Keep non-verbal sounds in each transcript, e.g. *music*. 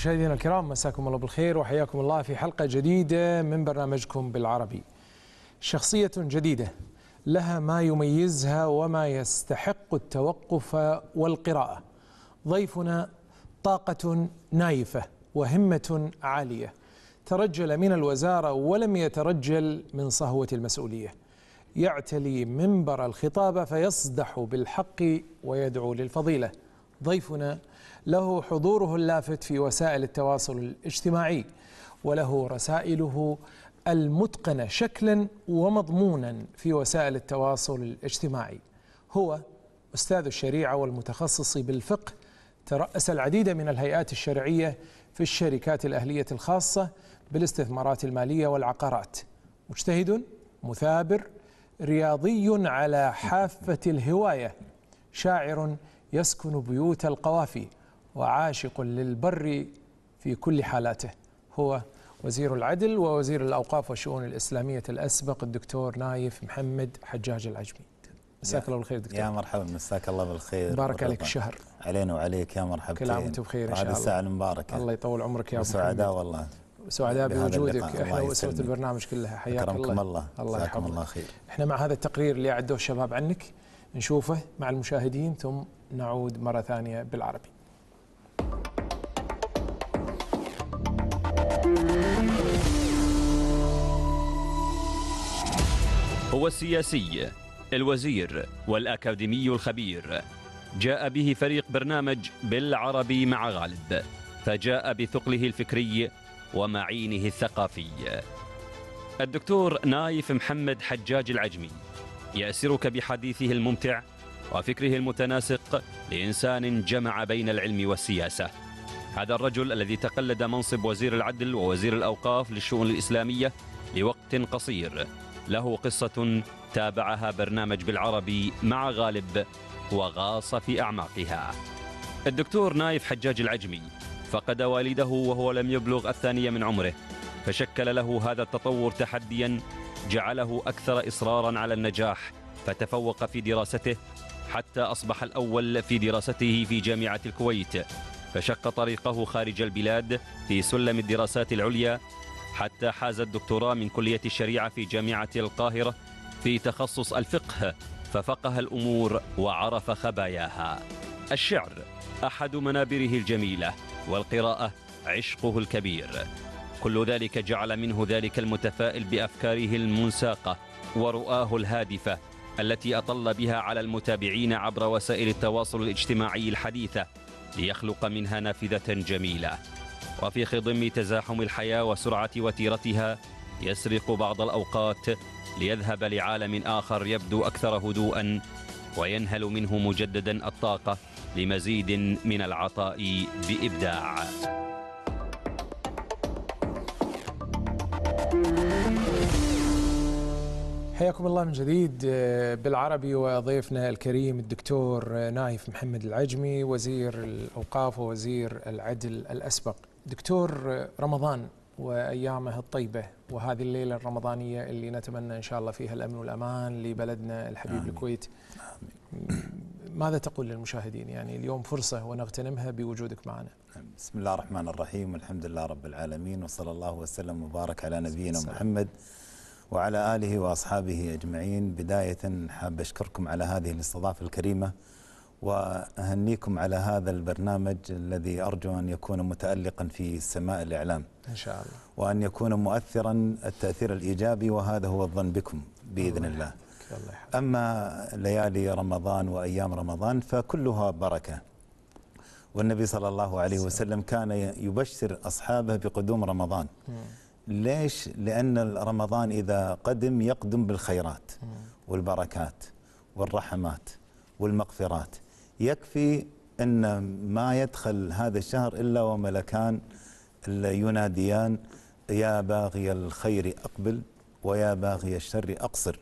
مشاهدينا الكرام مساكم الله بالخير وحياكم الله في حلقة جديدة من برنامجكم بالعربي شخصية جديدة لها ما يميزها وما يستحق التوقف والقراءة ضيفنا طاقة نايفة وهمة عالية ترجل من الوزارة ولم يترجل من صهوة المسؤولية يعتلي منبر الخطابة فيصدح بالحق ويدعو للفضيلة ضيفنا له حضوره اللافت في وسائل التواصل الاجتماعي وله رسائله المتقنه شكلا ومضمونا في وسائل التواصل الاجتماعي هو استاذ الشريعه والمتخصص بالفقه ترأس العديد من الهيئات الشرعيه في الشركات الاهليه الخاصه بالاستثمارات الماليه والعقارات مجتهد مثابر رياضي على حافه الهوايه شاعر يسكن بيوت القوافي وعاشق للبر في كل حالاته هو وزير العدل ووزير الأوقاف والشؤون الإسلامية الأسبق الدكتور نايف محمد حجاج العجمي مساك الله بالخير دكتور يا مرحبا مساك الله بالخير بارك عليك الشهر علينا وعليك يا مرحبا كل عام وانتم بخير ان شاء الله الساعه المباركه الله يطول عمرك يا سعداء والله سعداء بوجودك احنا واسره البرنامج كلها حياك الله الله الله يحفظك الله خير احنا مع هذا التقرير اللي اعدوه الشباب عنك نشوفه مع المشاهدين ثم نعود مره ثانيه بالعربي هو السياسي الوزير والأكاديمي الخبير جاء به فريق برنامج بالعربي مع غالب فجاء بثقله الفكري ومعينه الثقافي الدكتور نايف محمد حجاج العجمي يأسرك بحديثه الممتع وفكره المتناسق لإنسان جمع بين العلم والسياسة هذا الرجل الذي تقلد منصب وزير العدل ووزير الأوقاف للشؤون الإسلامية لوقت قصير له قصة تابعها برنامج بالعربي مع غالب وغاص في أعماقها الدكتور نايف حجاج العجمي فقد والده وهو لم يبلغ الثانية من عمره فشكل له هذا التطور تحديا جعله أكثر إصرارا على النجاح فتفوق في دراسته حتى أصبح الأول في دراسته في جامعة الكويت فشق طريقه خارج البلاد في سلم الدراسات العليا حتى حاز الدكتوراه من كلية الشريعة في جامعة القاهرة في تخصص الفقه ففقه الأمور وعرف خباياها الشعر أحد منابره الجميلة والقراءة عشقه الكبير كل ذلك جعل منه ذلك المتفائل بأفكاره المنساقة ورؤاه الهادفة التي أطل بها على المتابعين عبر وسائل التواصل الاجتماعي الحديثة ليخلق منها نافذة جميلة وفي خضم تزاحم الحياة وسرعة وتيرتها يسرق بعض الأوقات ليذهب لعالم آخر يبدو أكثر هدوءا وينهل منه مجددا الطاقة لمزيد من العطاء بإبداع حياكم الله من جديد بالعربي وضيفنا الكريم الدكتور نايف محمد العجمي وزير الأوقاف ووزير العدل الأسبق دكتور رمضان وايامه الطيبه وهذه الليله الرمضانيه اللي نتمنى ان شاء الله فيها الامن والامان لبلدنا الحبيب آمين. الكويت آمين. ماذا تقول للمشاهدين يعني اليوم فرصه ونغتنمها بوجودك معنا نعم. بسم الله الرحمن الرحيم والحمد لله رب العالمين وصلى الله وسلم وبارك على نبينا سلام. محمد وعلى اله واصحابه اجمعين بدايه حاب اشكركم على هذه الاستضافه الكريمه واهنيكم على هذا البرنامج الذي ارجو ان يكون متالقا في سماء الاعلام ان شاء الله وان يكون مؤثرا التاثير الايجابي وهذا هو الظن بكم باذن الله, الله. الله اما ليالي رمضان وايام رمضان فكلها بركه والنبي صلى الله عليه وسلم كان يبشر اصحابه بقدوم رمضان ليش لان رمضان اذا قدم يقدم بالخيرات والبركات والرحمات والمغفرات يكفي أن ما يدخل هذا الشهر إلا وملكان يناديان يا باغي الخير أقبل ويا باغي الشر أقصر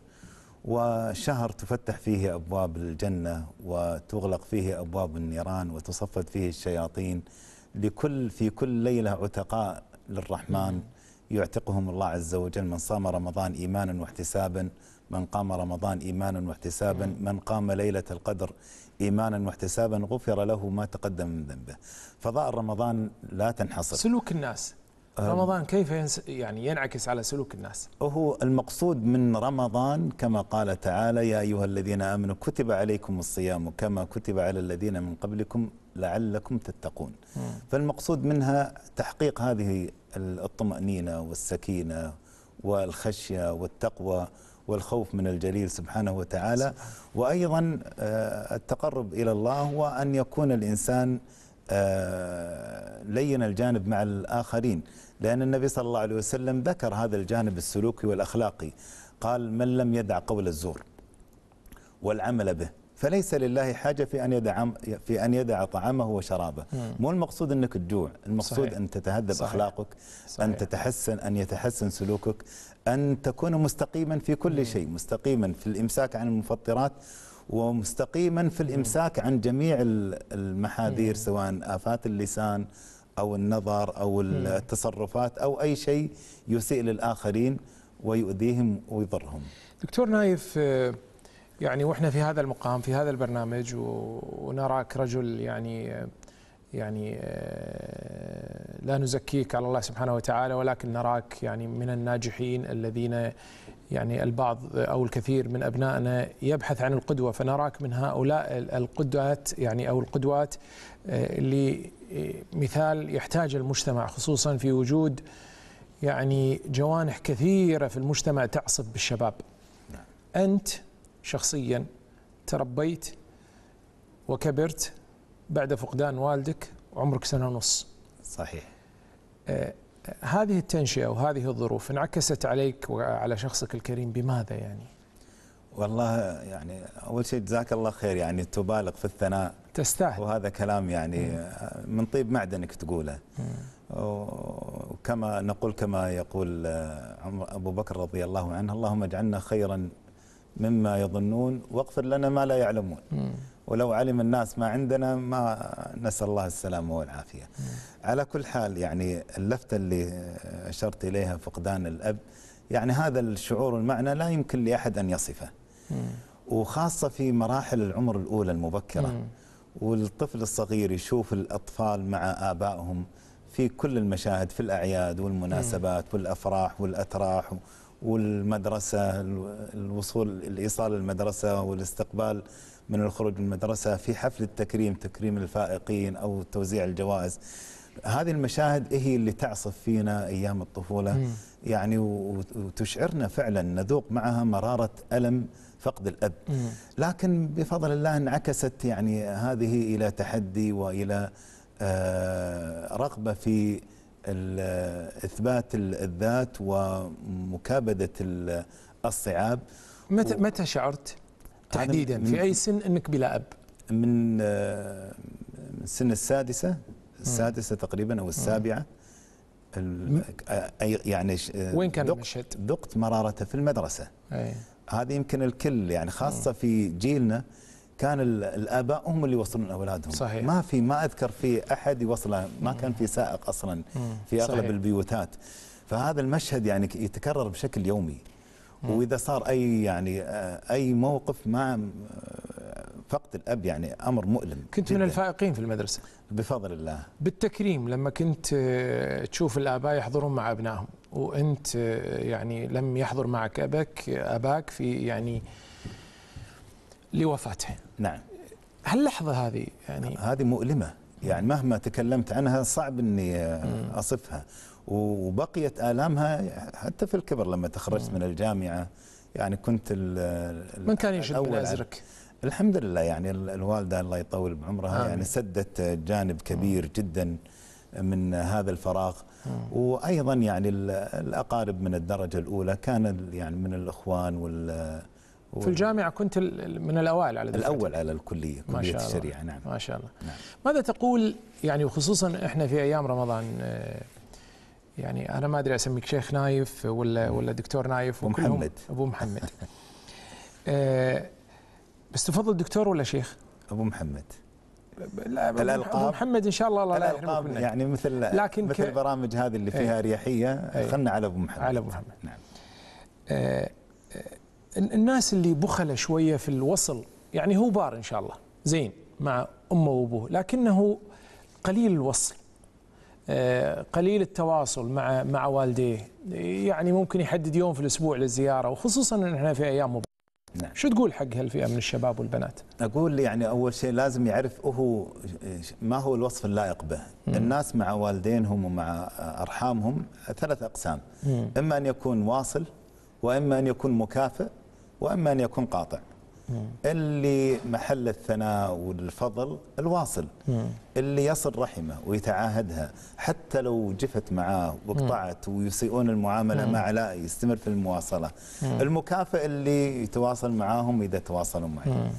وشهر تفتح فيه أبواب الجنة وتغلق فيه أبواب النيران وتصفد فيه الشياطين لكل في كل ليلة عتقاء للرحمن يعتقهم الله عز وجل من صام رمضان إيمانا واحتسابا من قام رمضان إيمانا واحتسابا من قام ليلة القدر إيمانا واحتسابا غفر له ما تقدم من ذنبه فضاء رمضان لا تنحصر سلوك الناس آه، رمضان كيف يعني ينعكس على سلوك الناس هو المقصود من رمضان كما قال تعالى يا أيها الذين آمنوا كتب عليكم الصيام كما كتب على الذين من قبلكم لعلكم تتقون فالمقصود منها تحقيق هذه الطمأنينة والسكينة والخشية والتقوى والخوف من الجليل سبحانه وتعالى وأيضا آه، التقرب إلى الله وأن يكون الإنسان آه، لين الجانب مع الآخرين لأن النبي صلى الله عليه وسلم ذكر هذا الجانب السلوكي والأخلاقي قال من لم يدع قول الزور والعمل به فليس لله حاجة في أن يدع في أن يدع طعامه وشرابه مو المقصود أنك تجوع المقصود صحيح. أن تتهذب صحيح. أخلاقك صحيح. أن تتحسن أن يتحسن سلوكك أن تكون مستقيما في كل شيء مستقيما في الإمساك عن المفطرات ومستقيما في الإمساك عن جميع المحاذير سواء آفات اللسان أو النظر أو التصرفات أو أي شيء يسيء للآخرين ويؤذيهم ويضرهم دكتور نايف آه، يعني واحنا في هذا المقام في هذا البرنامج ونراك رجل يعني آه، يعني آه، لا نزكيك على الله سبحانه وتعالى ولكن نراك يعني من الناجحين الذين يعني البعض او الكثير من ابنائنا يبحث عن القدوه فنراك من هؤلاء القدوات يعني او القدوات آه، اللي آه، مثال يحتاج المجتمع خصوصا في وجود يعني جوانح كثيره في المجتمع تعصف بالشباب. نعم. انت شخصيا تربيت وكبرت بعد فقدان والدك عمرك سنه ونص. صحيح. آه، هذه التنشئة وهذه الظروف انعكست عليك وعلى شخصك الكريم بماذا يعني؟ والله يعني أول شيء جزاك الله خير يعني تبالغ في الثناء تستاهل وهذا كلام يعني من طيب معدنك تقوله وكما نقول كما يقول آه، عمر أبو بكر رضي الله عنه اللهم اجعلنا خيرا مما يظنون واغفر لنا ما لا يعلمون ولو علم الناس ما عندنا ما نسال الله السلامه والعافيه. على كل حال يعني اللفته اللي اشرت اليها فقدان الاب يعني هذا الشعور والمعنى لا يمكن لاحد ان يصفه. وخاصه في مراحل العمر الاولى المبكره والطفل الصغير يشوف الاطفال مع ابائهم في كل المشاهد في الاعياد والمناسبات والافراح والاتراح والمدرسه الوصول الايصال المدرسة والاستقبال من الخروج من المدرسة في حفل التكريم تكريم الفائقين أو توزيع الجوائز هذه المشاهد هي اللي تعصف فينا أيام الطفولة يعني وتشعرنا فعلا نذوق معها مرارة ألم فقد الأب لكن بفضل الله انعكست يعني هذه إلى تحدي وإلى آه، رغبة في إثبات الذات ومكابدة الصعاب متى, متى شعرت تحديدا في اي سن انك بلا اب من من سن السادسه السادسه تقريبا او السابعه يعني وين كان المشهد؟ ذقت مرارته في المدرسه أي. هذه يمكن الكل يعني خاصه في جيلنا كان الاباء هم اللي يوصلون اولادهم صحيح. ما في ما اذكر في احد يوصله ما كان في سائق اصلا في اغلب صحيح. البيوتات فهذا المشهد يعني يتكرر بشكل يومي واذا صار اي يعني آه، اي موقف مع آه، فقد الاب يعني امر مؤلم كنت من الفائقين في المدرسه بفضل الله بالتكريم لما كنت آه، تشوف الاباء يحضرون مع ابنائهم وانت يعني لم يحضر معك ابك اباك في يعني لوفاته نعم هاللحظه هذه يعني هذه مؤلمه يعني مهما تكلمت عنها صعب اني اصفها وبقيت آلامها حتى في الكبر لما تخرجت من الجامعة يعني كنت من كان يشد بالأزرق الحمد لله يعني الوالدة الله يطول بعمرها يعني سدت جانب كبير جدا من هذا الفراغ وأيضا يعني الأقارب من الدرجة الأولى كان يعني من الأخوان وال في الجامعة كنت من الأوائل على دفعتك الأول على الكلية كلية ما شاء الشريعة نعم ما شاء الله نعم. ماذا تقول يعني وخصوصا إحنا في أيام رمضان آه، يعني انا ما ادري اسميك شيخ نايف ولا ولا دكتور نايف ابو محمد ابو محمد *laughs* آه، بس تفضل دكتور ولا شيخ؟ ابو محمد لا الالقاب ابو محمد ان شاء الله الله لا يعني مثل لكن مثل البرامج هذه اللي إيه. فيها ايه خلنا على ابو محمد على ابو محمد نعم أه, آه، الناس اللي بخله شويه في الوصل يعني هو بار ان شاء الله زين مع امه وابوه لكنه قليل الوصل آه، قليل التواصل مع مع والديه يعني ممكن يحدد يوم في الاسبوع للزياره وخصوصا ان احنا في ايام مبارك. نعم. شو تقول حق هالفئه من الشباب والبنات؟ اقول يعني اول شيء لازم يعرف هو ما هو الوصف اللائق به، مم. الناس مع والدينهم ومع ارحامهم ثلاث اقسام، مم. اما ان يكون واصل واما ان يكون مكافئ واما ان يكون قاطع. اللي محل الثناء والفضل الواصل اللي يصل رحمه ويتعاهدها حتى لو جفت معاه وقطعت ويسيئون المعامله مع لا يستمر في المواصله المكافئ اللي يتواصل معاهم اذا تواصلوا معي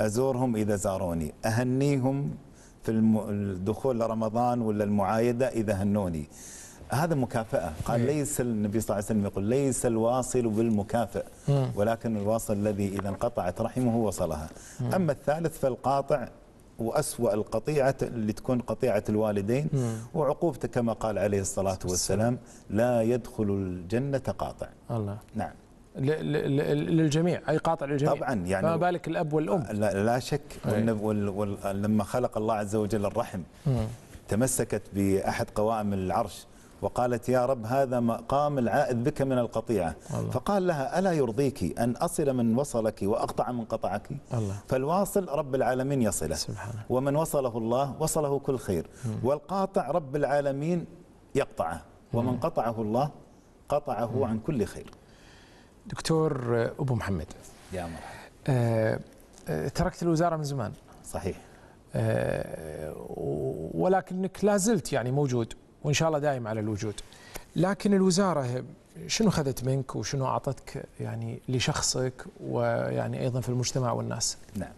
ازورهم اذا زاروني اهنيهم في الدخول لرمضان ولا المعايده اذا هنوني هذا مكافأة قال إيه. ليس النبي صلى الله عليه وسلم يقول ليس الواصل بالمكافئ ولكن الواصل الذي إذا انقطعت رحمه وصلها أما الثالث فالقاطع وأسوأ القطيعة اللي تكون قطيعة الوالدين وعقوبته كما قال عليه الصلاة والسلام لا يدخل الجنة قاطع الله نعم للجميع اي قاطع للجميع طبعا يعني فما بالك الاب والام آه، لا, لا شك إيه. لما خلق الله عز وجل الرحم تمسكت باحد قوائم العرش وقالت يا رب هذا مقام العائد بك من القطيعة الله. فقال لها ألا يرضيك أن أصل من وصلك وأقطع من قطعك الله. فالواصل رب العالمين يصله سبحانه. ومن وصله الله وصله كل خير م. والقاطع رب العالمين يقطعه ومن م. قطعه الله قطعه م. عن كل خير دكتور أبو محمد يا مرحبا أه, آه، تركت الوزارة من زمان صحيح أه ولكنك لازلت يعني موجود وان شاء الله دائم على الوجود. لكن الوزاره شنو اخذت منك وشنو اعطتك يعني لشخصك ويعني ايضا في المجتمع والناس؟ نعم.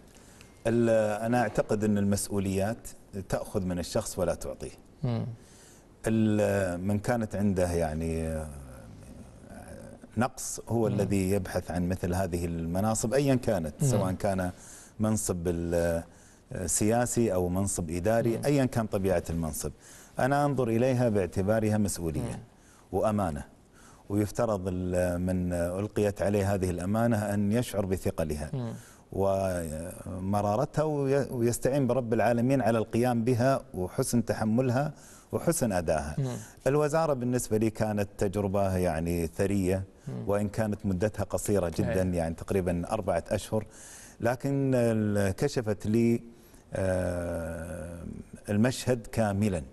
انا اعتقد ان المسؤوليات تاخذ من الشخص ولا تعطيه. من كانت عنده يعني نقص هو مم. الذي يبحث عن مثل هذه المناصب ايا كانت مم. سواء كان منصب سياسي او منصب اداري ايا كان طبيعه المنصب أنا أنظر إليها باعتبارها مسؤولية وأمانة ويفترض من ألقيت عليه هذه الأمانة أن يشعر بثقلها ومرارتها ويستعين برب العالمين على القيام بها وحسن تحملها وحسن أدائها الوزارة بالنسبة لي كانت تجربة يعني ثرية وإن كانت مدتها قصيرة جدا يعني تقريبا أربعة أشهر لكن كشفت لي آه، المشهد كاملا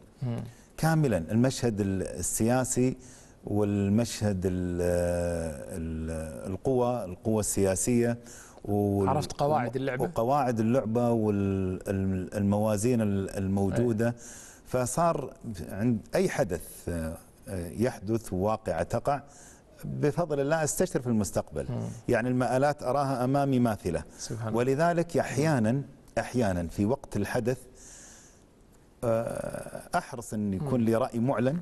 كاملا المشهد السياسي والمشهد القوى القوى السياسية عرفت قواعد اللعبة وقواعد اللعبة والموازين الموجودة إيه. فصار عند أي حدث آه، يحدث واقعة تقع بفضل الله استشرف المستقبل يعني المآلات أراها أمامي ماثلة سبحان ولذلك أحيانا أحيانا في وقت الحدث آه، أحرص أن يكون لي رأي معلن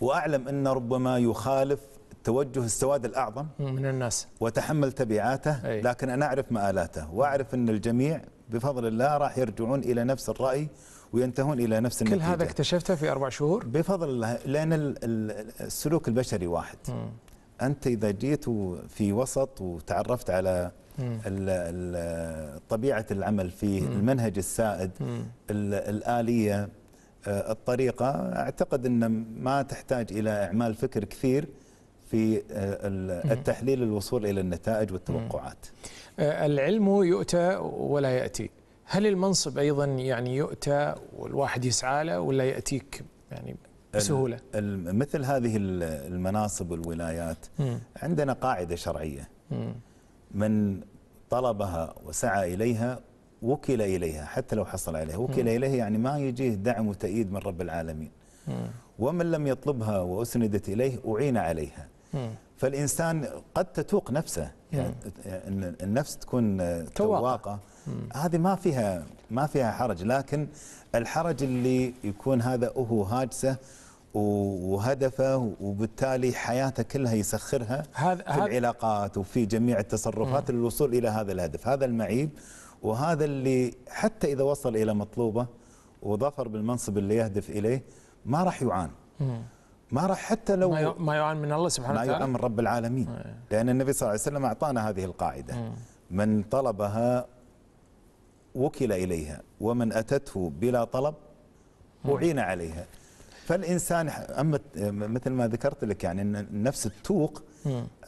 وأعلم أن ربما يخالف توجه السواد الأعظم من الناس وتحمل تبعاته لكن أنا أعرف مآلاته وأعرف أن الجميع بفضل الله راح يرجعون إلى نفس الرأي وينتهون إلى نفس النتيجة كل هذا اكتشفته في أربع شهور؟ بفضل الله لأن السلوك البشري واحد أنت إذا جيت في وسط وتعرفت على طبيعة العمل فيه مم. المنهج السائد مم. الآلية آه، الطريقة أعتقد أن ما تحتاج إلى إعمال فكر كثير في آه، التحليل الوصول إلى النتائج والتوقعات آه، العلم يؤتى ولا يأتي هل المنصب أيضا يعني يؤتى والواحد يسعى له ولا يأتيك يعني بسهولة مثل هذه المناصب والولايات مم. عندنا قاعدة شرعية مم. من طلبها وسعى إليها وكل إليها حتى لو حصل عليها وكل إليها يعني ما يجيه دعم وتأييد من رب العالمين ومن لم يطلبها وأسندت إليه أعين عليها فالإنسان قد تتوق نفسه يعني النفس تكون تواقة هذه ما فيها ما فيها حرج لكن الحرج اللي يكون هذا أهو هاجسه وهدفه وبالتالي حياته كلها يسخرها هذ... في هذ... العلاقات وفي جميع التصرفات للوصول الى هذا الهدف هذا المعيب وهذا اللي حتى اذا وصل الى مطلوبه وظفر بالمنصب اللي يهدف اليه ما راح يعان ما راح حتى لو ما, ما يعان من الله سبحانه وتعالى ما يعان من رب العالمين لان النبي صلى الله عليه وسلم اعطانا هذه القاعده من طلبها وكل اليها ومن اتته بلا طلب اعين عليها فالانسان اما مثل ما ذكرت لك يعني ان النفس التوق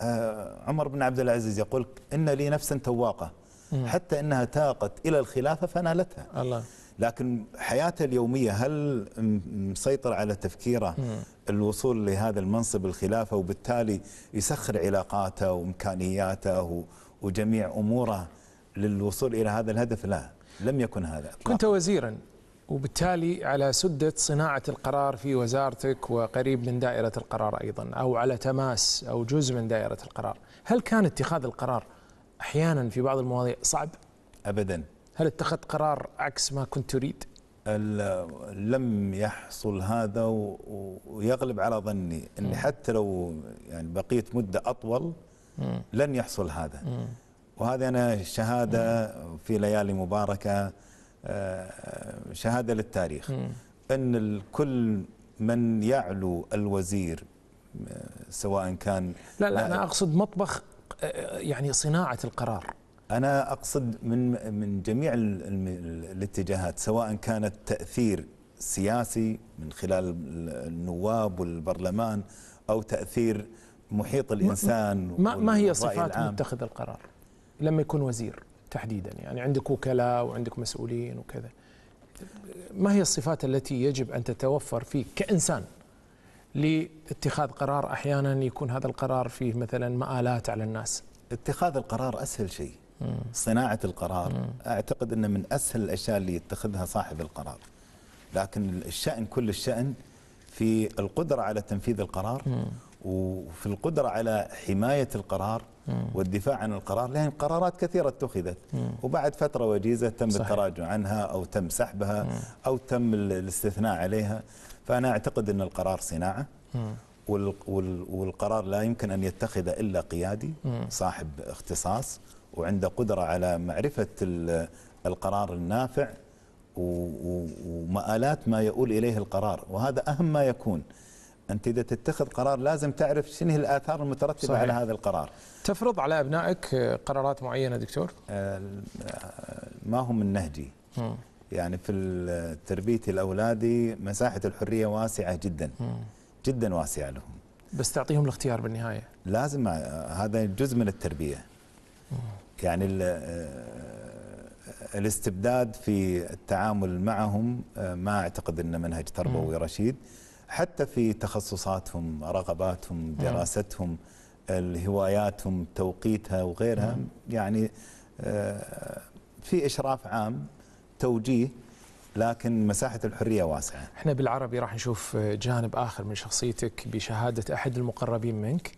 آه، عمر بن عبد العزيز يقول ان لي نفسا تواقه حتى انها تاقت الى الخلافه فنالتها الله لكن حياته اليوميه هل مسيطر على تفكيره الوصول لهذا المنصب الخلافه وبالتالي يسخر علاقاته وامكانياته وجميع اموره للوصول الى هذا الهدف لا لم يكن هذا كنت وزيرا وبالتالي على سدة صناعة القرار في وزارتك وقريب من دائرة القرار أيضا أو على تماس أو جزء من دائرة القرار هل كان اتخاذ القرار أحيانا في بعض المواضيع صعب؟ أبدا هل اتخذت قرار عكس ما كنت تريد؟ لم يحصل هذا ويغلب على ظني أني حتى لو يعني بقيت مدة أطول لن يحصل هذا وهذه أنا شهادة في ليالي مباركة آه، شهادة للتاريخ أن كل من يعلو الوزير آه، سواء كان لا لا أنا أقصد مطبخ آه، يعني صناعة القرار أنا أقصد من من جميع الاتجاهات سواء كانت تأثير سياسي من خلال النواب والبرلمان أو تأثير محيط الإنسان ما, ما هي صفات متخذ القرار لما يكون وزير تحديدا يعني عندك وكلاء وعندك مسؤولين وكذا ما هي الصفات التي يجب أن تتوفر فيك كإنسان لاتخاذ قرار أحيانا يكون هذا القرار فيه مثلا مآلات على الناس اتخاذ القرار أسهل شيء صناعة القرار أعتقد أنه من أسهل الأشياء اللي يتخذها صاحب القرار لكن الشأن كل الشأن في القدرة على تنفيذ القرار وفي القدرة على حماية القرار والدفاع عن القرار لأن قرارات كثيرة اتخذت وبعد فترة وجيزة تم صحيح. التراجع عنها أو تم سحبها أو تم الاستثناء عليها فأنا أعتقد أن القرار صناعة والقرار لا يمكن أن يتخذ إلا قيادي صاحب اختصاص وعنده قدرة على معرفة القرار النافع ومآلات ما يؤول إليه القرار وهذا أهم ما يكون انت اذا تتخذ قرار لازم تعرف شنو الاثار المترتبه صحيح. على هذا القرار تفرض على ابنائك آه، قرارات معينه دكتور آه، آه، ما هو من نهجي م. يعني في تربيتي لاولادي مساحه الحريه واسعه جدا م. جدا واسعه لهم بس تعطيهم الاختيار بالنهايه لازم هذا جزء من التربيه م. يعني الاستبداد في التعامل معهم ما اعتقد انه منهج تربوي رشيد حتى في تخصصاتهم رغباتهم نعم. دراستهم الهواياتهم توقيتها وغيرها نعم. يعني آه، في إشراف عام توجيه لكن مساحة الحرية واسعة احنا بالعربي راح نشوف جانب آخر من شخصيتك بشهادة أحد المقربين منك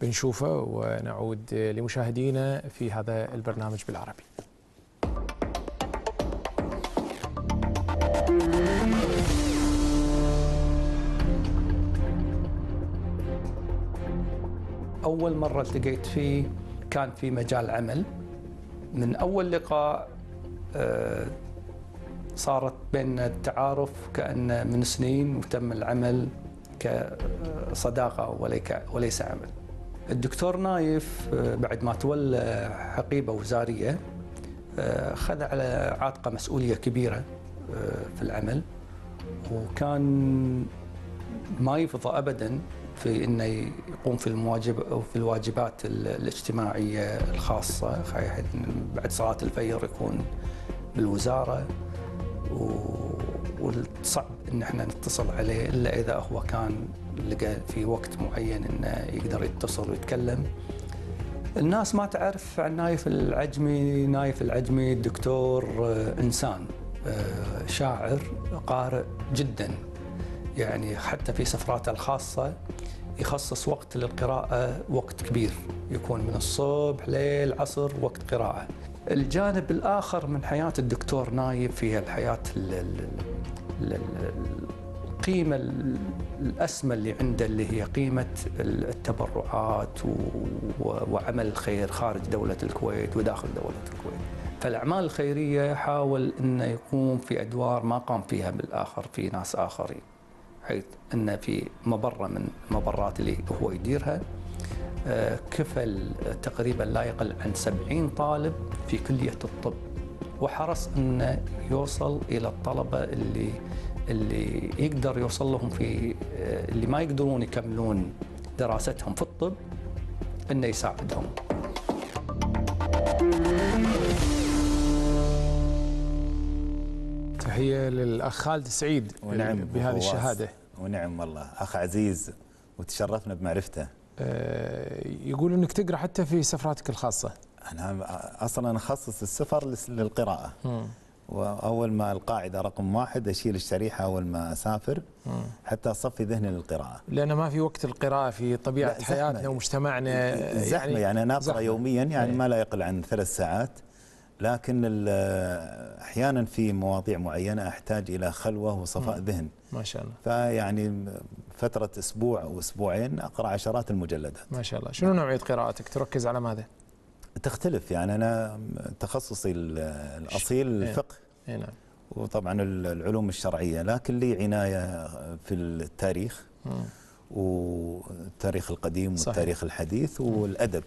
بنشوفه ونعود لمشاهدينا في هذا البرنامج بالعربي أول مرة التقيت فيه كان في مجال عمل من أول لقاء آه، صارت بيننا التعارف كأن من سنين وتم العمل كصداقة وليس عمل الدكتور نايف آه، بعد ما تولى حقيبة وزارية آه، خذ على عاتقه مسؤولية كبيرة في العمل وكان ما يفضى أبداً في انه يقوم في المواجب او في الواجبات الاجتماعيه الخاصه بعد صلاه الفجر يكون بالوزاره وصعب ان احنا نتصل عليه الا اذا هو كان لقى في وقت معين انه يقدر يتصل ويتكلم. الناس ما تعرف عن نايف العجمي، نايف العجمي دكتور آه، انسان آه، شاعر قارئ جدا يعني حتى في سفراته الخاصه يخصص وقت للقراءة وقت كبير يكون من الصبح ليل عصر وقت قراءة الجانب الآخر من حياة الدكتور نايب فيها الحياة القيمة الأسمى اللي عنده اللي هي قيمة التبرعات وعمل الخير خارج دولة الكويت وداخل دولة الكويت فالأعمال الخيرية حاول أنه يقوم في أدوار ما قام فيها بالآخر في ناس آخرين حيث أن في مبرة من المبرات اللي هو يديرها آه، كفل تقريبا لا يقل عن 70 طالب في كلية الطب وحرص أنه يوصل إلى الطلبة اللي اللي يقدر يوصل لهم في آه، اللي ما يقدرون يكملون دراستهم في الطب انه يساعدهم تحية للأخ خالد سعيد ونعم بهذه الشهادة ونعم والله أخ عزيز وتشرفنا بمعرفته آه، يقول أنك تقرأ حتى في سفراتك الخاصة أنا أصلا أخصص السفر للقراءة م. وأول ما القاعدة رقم واحد أشيل الشريحة أول ما أسافر م. حتى أصفي ذهني للقراءة لأنه ما في وقت القراءة في طبيعة حياتنا ومجتمعنا زحمة يعني, يعني أنا أقرأ يوميا يعني إيه. ما لا يقل عن ثلاث ساعات لكن احيانا في مواضيع معينه احتاج الى خلوه وصفاء ذهن ما شاء الله فيعني فتره اسبوع او اسبوعين اقرا عشرات المجلدات ما شاء الله شنو نوعيه قراءاتك تركز على ماذا تختلف يعني انا تخصصي الاصيل إيه. الفقه اي نعم وطبعا العلوم الشرعيه لكن لي عنايه في التاريخ والتاريخ القديم صحيح. والتاريخ الحديث والادب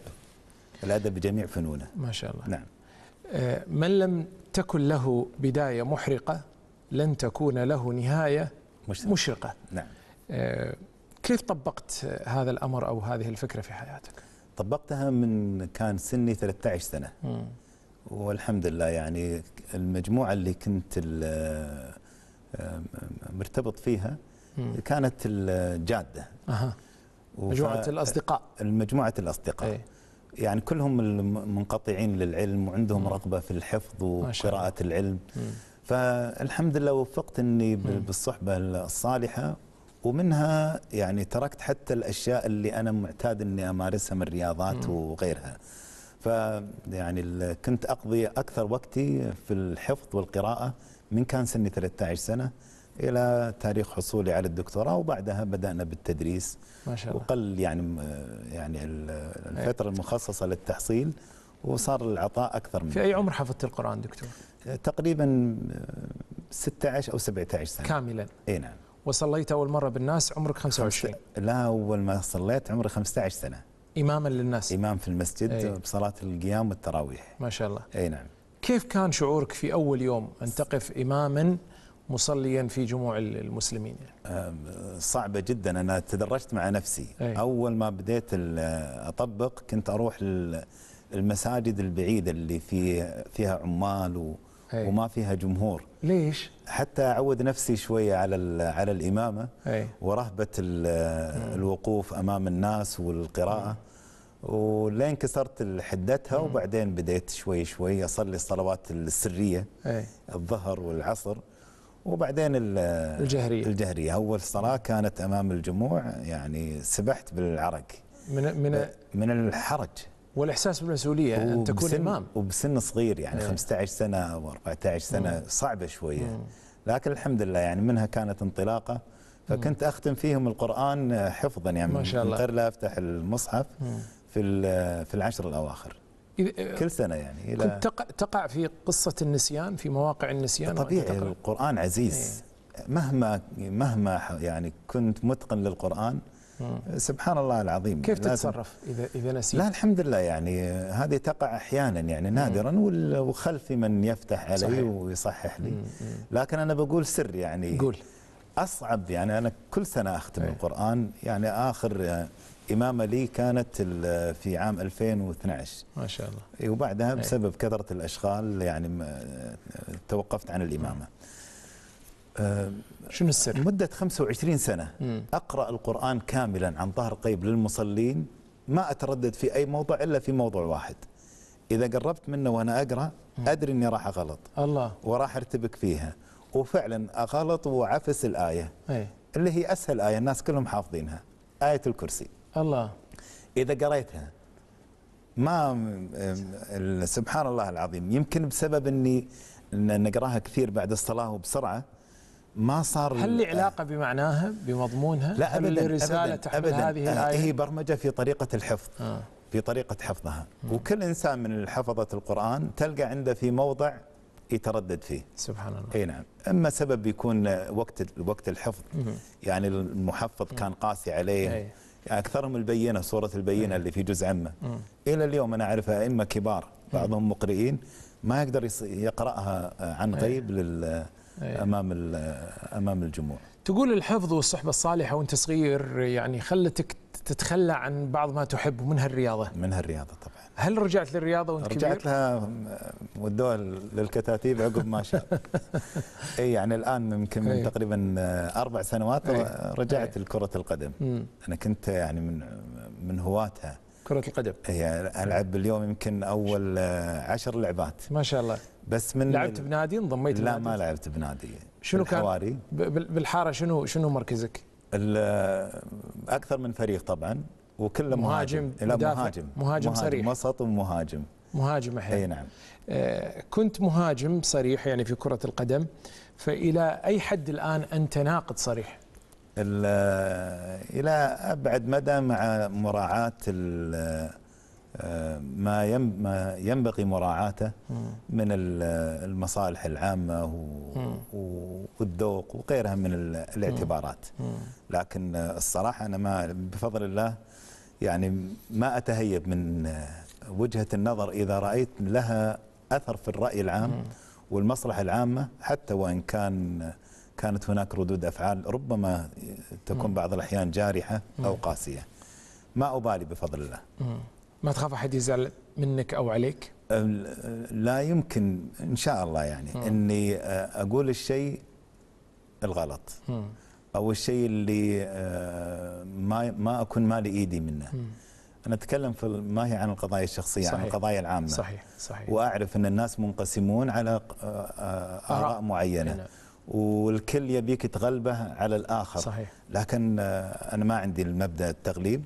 الادب بجميع فنونه ما شاء الله نعم آه، من لم تكن له بداية محرقة لن تكون له نهاية مشرقة نعم آه، كيف طبقت هذا الأمر أو هذه الفكرة في حياتك؟ طبقتها من كان سني 13 سنة م. والحمد لله يعني المجموعة اللي كنت آه، مرتبط فيها كانت الجادة أه. مجموعة الأصدقاء مجموعة الأصدقاء أي. يعني كلهم منقطعين للعلم وعندهم مم. رغبه في الحفظ وقراءه العلم فالحمد لله وفقت اني بالصحبه الصالحه ومنها يعني تركت حتى الاشياء اللي انا معتاد اني امارسها من الرياضات مم. وغيرها فيعني كنت اقضي اكثر وقتي في الحفظ والقراءه من كان سني 13 سنه الى تاريخ حصولي على الدكتوراه وبعدها بدانا بالتدريس ما شاء الله وقل يعني يعني الفتره المخصصه للتحصيل وصار العطاء اكثر من في اي عمر حفظت القران دكتور؟ تقريبا 16 آه، او 17 سنه كاملا اي نعم وصليت اول مره بالناس عمرك 25 لا اول ما صليت عمري 15 سنه اماما للناس امام في المسجد أي. بصلاه القيام والتراويح ما شاء الله اي نعم كيف كان شعورك في اول يوم ان تقف اماما مصليا في جموع المسلمين يعني. صعبة جدا أنا تدرجت مع نفسي أي. أول ما بديت أطبق كنت أروح المساجد البعيدة اللي في فيها عمال و أي. وما فيها جمهور ليش؟ حتى أعود نفسي شوية على على الإمامة أي. ورهبة الوقوف أمام الناس والقراءة أي. ولين كسرت حدتها وبعدين بديت شوي شوي أصلي الصلوات السرية أي. الظهر والعصر وبعدين الجهريه الجهريه اول صلاه كانت امام الجموع يعني سبحت بالعرق من من من الحرج والاحساس بالمسؤوليه ان تكون امام وبسن صغير يعني 15 إيه. سنه او 14 سنه صعبه شويه لكن الحمد لله يعني منها كانت انطلاقه فكنت اختم فيهم القران حفظا يعني ما شاء الله من غير لا افتح المصحف في في العشر الاواخر كل سنه يعني إلى كنت تقع, في قصه النسيان في مواقع النسيان طبيعي القران عزيز إيه. مهما مهما يعني كنت متقن للقران سبحان الله العظيم كيف تتصرف اذا اذا نسيت؟ لا الحمد لله يعني هذه تقع احيانا يعني نادرا وخلفي من يفتح علي صحيح. ويصحح لي لكن انا بقول سر يعني قول اصعب يعني انا كل سنه اختم إيه. القران يعني اخر إمامة لي كانت في عام 2012 ما شاء الله إيه، وبعدها إيه. بسبب كثرة الأشغال يعني توقفت عن الإمامة شنو السر؟ مدة 25 سنة أقرأ القرآن كاملا عن ظهر قيب للمصلين ما أتردد في أي موضوع إلا في موضوع واحد إذا قربت منه وأنا أقرأ أدري أني راح أغلط الله وراح أرتبك فيها وفعلا أغلط وعفس الآية أي. اللي هي أسهل آية الناس كلهم حافظينها آية الكرسي الله إذا قريتها ما سبحان الله العظيم يمكن بسبب أني نقراها كثير بعد الصلاة وبسرعة ما صار هل لي علاقة بمعناها بمضمونها لا أبدا الرسالة تحمل أبداً هذه الآية آه، هي برمجة في طريقة الحفظ آه. في طريقة حفظها آه وكل إنسان من حفظة القرآن تلقى عنده في موضع يتردد فيه سبحان الله اي نعم اما سبب يكون وقت وقت الحفظ يعني المحفظ كان قاسي عليه أكثرهم البينة صورة البينة اللي في جزء عمة إلى اليوم أنا أعرف أئمة كبار بعضهم مقرئين ما يقدر يقرأها عن غيب لل أمام أمام الجموع تقول الحفظ والصحبة الصالحة وأنت صغير يعني خلتك تتخلى عن بعض ما تحب منها الرياضة منها الرياضة طبعا هل رجعت للرياضه وانت كبير؟ رجعت لها ودوها للكتاتيب عقب ما شاء *laughs* اي يعني الان يمكن من تقريبا اربع سنوات رجعت لكره القدم انا كنت يعني من من هواتها كرة القدم هي العب اليوم يمكن اول عشر لعبات ما شاء الله بس من لعبت بنادي انضميت لا ما لعبت بنادي شنو بالحواري. كان بالحاره شنو شنو مركزك؟ اكثر من فريق طبعا وكله مهاجم, مهاجم لا مهاجم مهاجم, مهاجم صريح وسط ومهاجم مهاجم احيانا اي نعم آه كنت مهاجم صريح يعني في كرة القدم فإلى أي حد الآن أنت ناقد صريح؟ إلى أبعد مدى مع مراعاة آه، ما ما ينبغي مراعاته من المصالح العامة والذوق وغيرها من الاعتبارات لكن الصراحة أنا ما بفضل الله يعني ما أتهيب من آه، وجهة النظر إذا رأيت لها أثر في الرأي العام والمصلحة العامة حتى وإن كان آه، كانت هناك ردود أفعال ربما تكون بعض الأحيان جارحة أو قاسية ما أبالي بفضل الله ما تخاف أحد يزعل منك أو عليك؟ آه، لا يمكن إن شاء الله يعني أني أقول الشيء الغلط او الشيء اللي آه، ما ما اكون مالي ايدي منه انا اتكلم في ما هي عن القضايا الشخصيه صحيح. عن القضايا العامه صحيح صحيح واعرف ان الناس منقسمون على آه، آه، اراء معينه هنا. والكل يبيك تغلبه على الاخر صحيح. لكن انا ما عندي المبدا التغليب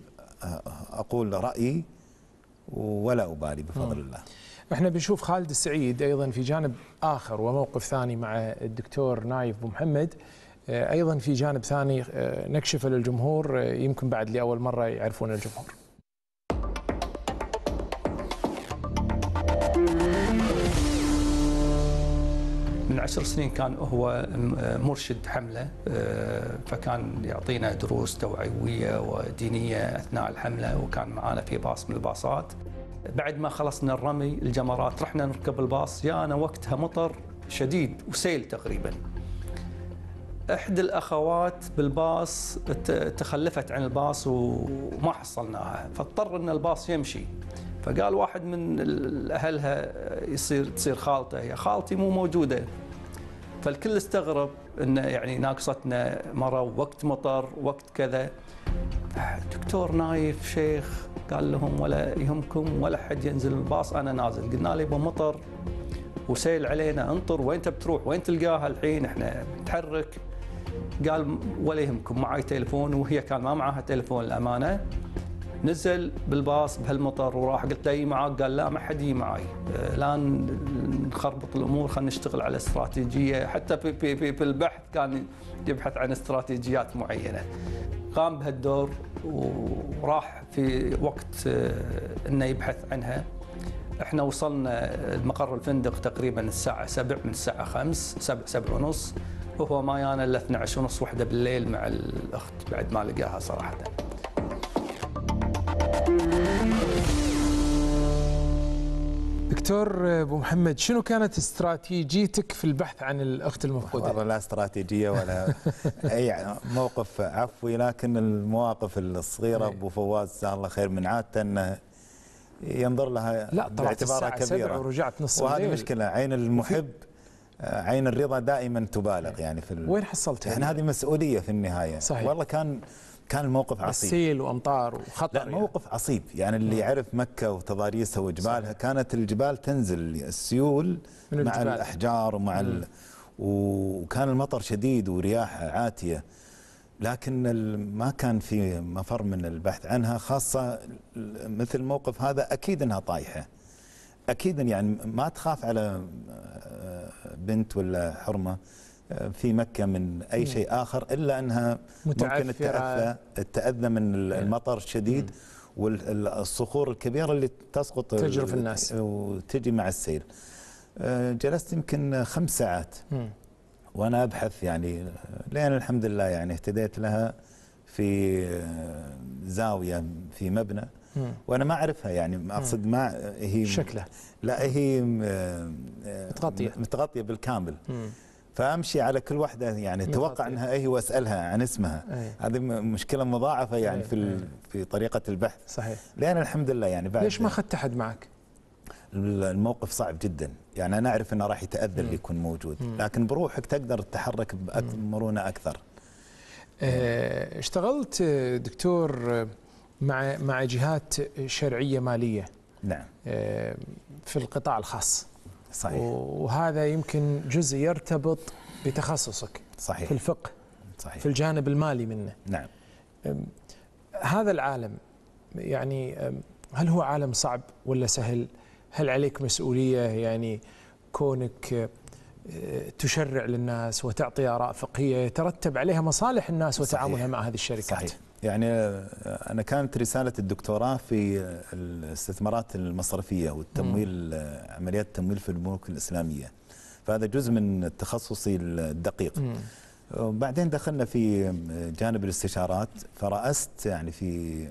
اقول رايي ولا ابالي بفضل مم. الله احنا بنشوف خالد السعيد ايضا في جانب اخر وموقف ثاني مع الدكتور نايف بو محمد آه، ايضا في جانب ثاني آه، نكشفه للجمهور آه، يمكن بعد لاول مره يعرفون الجمهور من عشر سنين كان هو مرشد حملة فكان يعطينا دروس توعوية ودينية أثناء الحملة وكان معانا في باص من الباصات بعد ما خلصنا الرمي الجمرات رحنا نركب الباص جاءنا وقتها مطر شديد وسيل تقريبا احدى الاخوات بالباص تخلفت عن الباص وما حصلناها فاضطر ان الباص يمشي فقال واحد من اهلها يصير تصير خالته هي خالتي مو موجوده فالكل استغرب انه يعني ناقصتنا مره وقت مطر وقت كذا دكتور نايف شيخ قال لهم ولا يهمكم ولا حد ينزل الباص انا نازل قلنا له مطر وسيل علينا انطر وين تبي تروح وين تلقاها الحين احنا نتحرك قال ولا يهمكم معي تليفون وهي كان ما معها تليفون الامانه نزل بالباص بهالمطر وراح قلت له معاك قال لا ما حد يجي معي آه، الان نخربط الامور خلينا نشتغل على استراتيجيه حتى في, في, في, في البحث كان يبحث عن استراتيجيات معينه قام بهالدور وراح في وقت آه، انه يبحث عنها احنا وصلنا مقر الفندق تقريبا الساعه 7 من الساعه 5 7 7 ونص وهو ما يانا الا 12 ونص وحده بالليل مع الاخت بعد ما لقاها صراحه دكتور ابو محمد شنو كانت استراتيجيتك في البحث عن الاخت المفقوده؟ والله لا استراتيجيه ولا *laughs* اي موقف عفوي لكن المواقف الصغيره إيه. ابو فواز جزاه الله خير من عادته انه ينظر لها لا باعتبارها كبيره ورجعت نص وهذه مشكله عين المحب عين الرضا دائما تبالغ إيه. يعني في وين حصلت يعني, هذه مسؤوليه في النهايه صحيح. والله كان كان الموقف عصيب سيل وامطار وخطر لا يعني. موقف عصيب يعني اللي نعم. يعرف مكه وتضاريسها وجبالها صحيح. كانت الجبال تنزل السيول مع الجبال. الاحجار ومع ال... وكان المطر شديد ورياح عاتيه لكن ما كان في مفر من البحث عنها خاصه مثل الموقف هذا اكيد انها طايحه اكيد يعني ما تخاف على آه، بنت ولا حرمه آه، في مكه من اي شيء اخر الا انها ممكن تتاذى تتاذى من المطر الشديد والصخور الكبيره اللي تسقط تجرف الناس وتجي مع السيل آه، جلست يمكن خمس ساعات وانا ابحث يعني لين الحمد لله يعني اهتديت لها في زاويه في مبنى وانا ما اعرفها يعني اقصد ما هي شكلها لا هي آه، متغطيه متغطيه بالكامل فامشي على كل واحده يعني اتوقع انها هي إيه واسالها عن اسمها هذه مشكله مضاعفه يعني في في طريقه البحث صحيح لان الحمد لله يعني بعد ليش ما اخذت احد معك؟ الموقف صعب جدا يعني انا اعرف انه راح يتاذى اللي يكون موجود لكن بروحك تقدر تتحرك بمرونه اكثر آه، اشتغلت دكتور مع مع جهات شرعيه ماليه نعم آه، في القطاع الخاص صحيح وهذا يمكن جزء يرتبط بتخصصك صحيح في الفقه صحيح في الجانب المالي منه نعم هذا العالم يعني هل هو عالم صعب ولا سهل؟ هل عليك مسؤوليه يعني كونك أه، تشرع للناس وتعطي اراء فقهيه يترتب عليها مصالح الناس وتعاملها مع هذه الشركات صحيح. يعني آه, أنا كانت رسالة الدكتوراه في الاستثمارات المصرفية والتمويل مم. آه, عمليات التمويل في البنوك الإسلامية فهذا جزء من تخصصي الدقيق مم. بعدين دخلنا في آه, جانب الاستشارات فرأست يعني في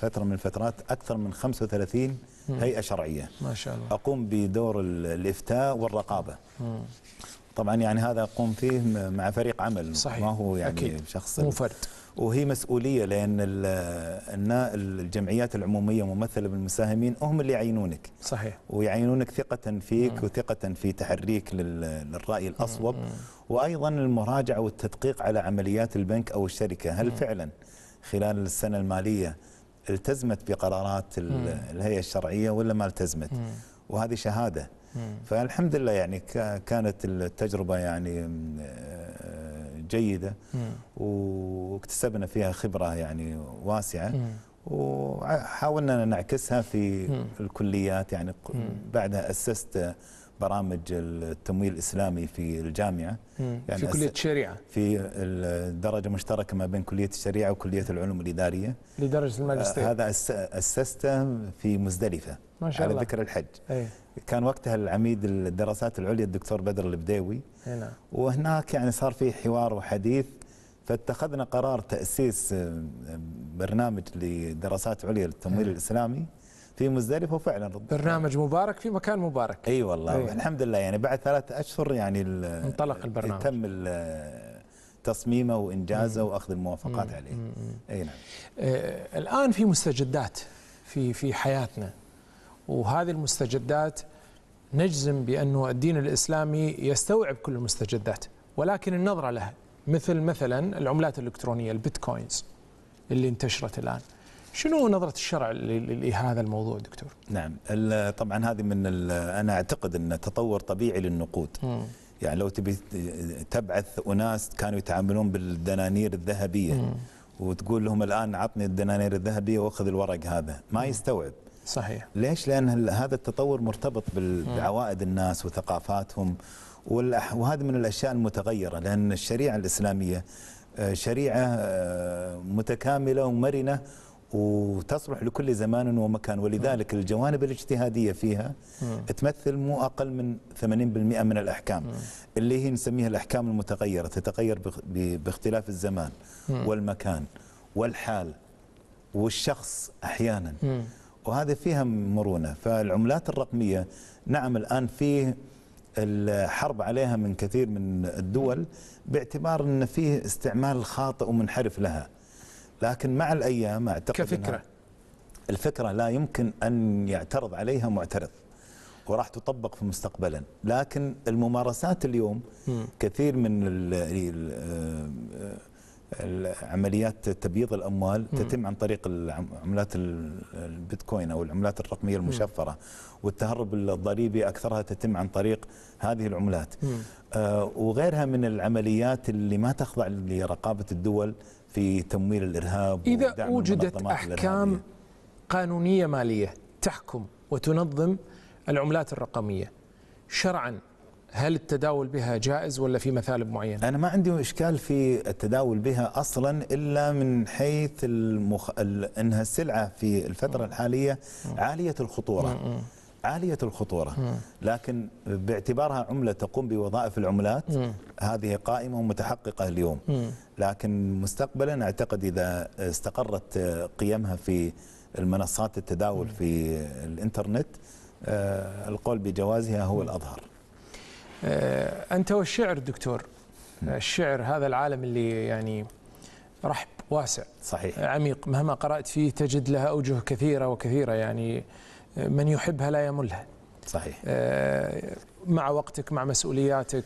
فترة من الفترات أكثر من 35 هيئة شرعية ما شاء الله أقوم بدور الإفتاء والرقابة مم. طبعا يعني هذا أقوم فيه مع فريق عمل صحيح. ما هو يعني أكيد. شخص مو وهي مسؤوليه لان الجمعيات العموميه ممثله بالمساهمين هم اللي يعينونك صحيح ويعينونك ثقه فيك مم. وثقه في تحريك للراي الاصوب مم. وايضا المراجعه والتدقيق على عمليات البنك او الشركه هل مم. فعلا خلال السنه الماليه التزمت بقرارات الهيئه الشرعيه ولا ما التزمت مم. وهذه شهاده مم. فالحمد لله يعني كانت التجربه يعني آه، جيده واكتسبنا فيها خبره يعني واسعه وحاولنا نعكسها في الكليات يعني بعدها اسست برامج التمويل الاسلامي في الجامعه يعني في كليه الشريعه في الدرجه مشتركه ما بين كليه الشريعه وكليه العلوم الاداريه لدرجه الماجستير آه، هذا اسسته في مزدلفه ما شاء الله على ذكر الحج أي. كان وقتها العميد الدراسات العليا الدكتور بدر البديوي نعم. وهناك يعني صار في حوار وحديث فاتخذنا قرار تأسيس آه، برنامج لدراسات عليا للتمويل نعم. الإسلامي في مزدلفه وفعلا برنامج مبارك في مكان مبارك اي والله أيوة. الحمد لله يعني بعد ثلاثة اشهر يعني انطلق البرنامج تم تصميمه وانجازه واخذ الموافقات عليه اي نعم آه الان في مستجدات في في حياتنا وهذه المستجدات نجزم بأنه الدين الإسلامي يستوعب كل المستجدات ولكن النظرة لها مثل مثلا العملات الإلكترونية البيتكوينز اللي انتشرت الآن شنو نظرة الشرع لهذا الموضوع دكتور؟ نعم طبعا هذه من أنا أعتقد أن تطور طبيعي للنقود م. يعني لو تبي تبعث أناس كانوا يتعاملون بالدنانير الذهبية م. وتقول لهم الآن عطني الدنانير الذهبية وأخذ الورق هذا ما م. يستوعب صحيح ليش؟ لأن هذا التطور مرتبط بعوائد الناس وثقافاتهم وهذا من الأشياء المتغيرة لأن الشريعة الإسلامية آه، شريعة آه، متكاملة ومرنة وتصلح لكل زمان ومكان ولذلك م. الجوانب الاجتهادية فيها م. تمثل مو أقل من 80% من الأحكام م. اللي هي نسميها الأحكام المتغيرة تتغير باختلاف الزمان والمكان والحال والشخص أحيانا وهذه فيها مرونة فالعملات الرقمية نعم الآن فيه الحرب عليها من كثير من الدول باعتبار أن فيه استعمال خاطئ ومنحرف لها لكن مع الأيام أعتقد كفكرة الفكرة لا يمكن أن يعترض عليها معترض وراح تطبق في مستقبلا لكن الممارسات اليوم كثير من ال عمليات تبييض الاموال تتم عن طريق عملات البيتكوين او العملات الرقميه المشفره والتهرب الضريبي اكثرها تتم عن طريق هذه العملات آه وغيرها من العمليات اللي ما تخضع لرقابه الدول في تمويل الارهاب اذا وجدت احكام الإرهابية. قانونيه ماليه تحكم وتنظم العملات الرقميه شرعا هل التداول بها جائز ولا في مثالب معينة؟ أنا ما عندي إشكال في التداول بها أصلا إلا من حيث المخ... ال... أنها السلعة في الفترة الحالية عالية الخطورة عالية الخطورة لكن باعتبارها عملة تقوم بوظائف العملات هذه قائمة ومتحققة اليوم لكن مستقبلا أعتقد إذا استقرت قيمها في المنصات التداول في الإنترنت آه، القول بجوازها هو الأظهر آه، أنت والشعر دكتور الشعر هذا العالم اللي يعني رحب واسع صحيح عميق مهما قرأت فيه تجد لها أوجه كثيرة وكثيرة يعني آه، من يحبها لا يملها صحيح آه، مع وقتك مع مسؤولياتك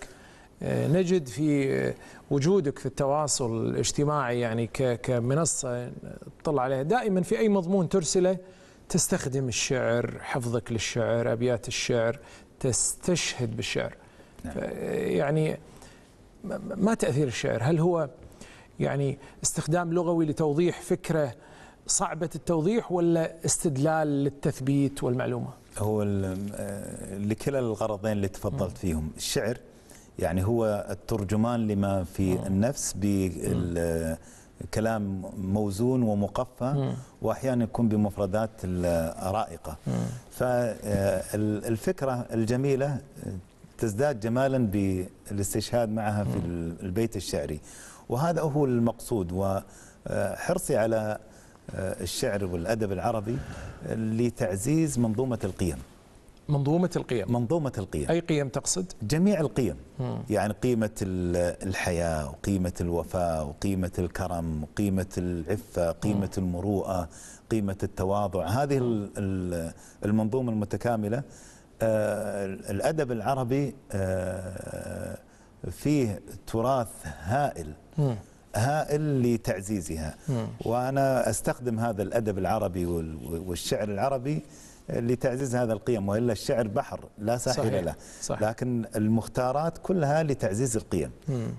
نجد في وجودك في التواصل الاجتماعي يعني كمنصة تطلع عليها دائما في أي مضمون ترسله تستخدم الشعر حفظك للشعر أبيات الشعر تستشهد بالشعر نعم. يعني ما تأثير الشعر هل هو يعني استخدام لغوي لتوضيح فكرة صعبة التوضيح ولا استدلال للتثبيت والمعلومة هو آه، لكلا الغرضين اللي تفضلت فيهم الشعر يعني هو الترجمان لما في النفس بكلام موزون ومقفى واحيانا يكون بمفردات رائقه فالفكره آه، الجميله آه، تزداد جمالا بالاستشهاد معها في البيت الشعري وهذا هو المقصود وحرصي آه، على آه، الشعر والأدب العربي لتعزيز منظومة القيم منظومة القيم منظومة القيم أي قيم تقصد؟ جميع القيم مم. يعني قيمة الحياة وقيمة الوفاء وقيمة الكرم وقيمة العفة قيمة مم. المروءة قيمة التواضع هذه المنظومة المتكاملة آه، الأدب العربي آه، فيه تراث هائل هائل لتعزيزها وأنا أستخدم هذا الأدب العربي والشعر العربي لتعزيز هذا القيم وإلا الشعر بحر لا ساحل صحيح. له صحيح. لكن المختارات كلها لتعزيز القيم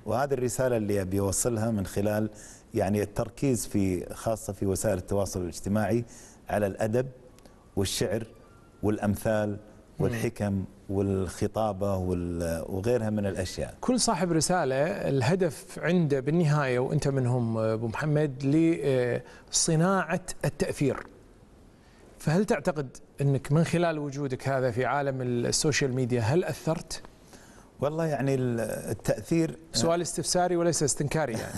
وهذه الرسالة اللي أبي أوصلها من خلال يعني التركيز في خاصة في وسائل التواصل الاجتماعي على الأدب والشعر والأمثال والحكم والخطابة وغيرها من الأشياء كل صاحب رسالة الهدف عنده بالنهاية وأنت منهم أبو محمد لصناعة التأثير فهل تعتقد أنك من خلال وجودك هذا في عالم السوشيال ميديا هل أثرت؟ والله يعني التأثير سؤال استفساري وليس استنكاري يعني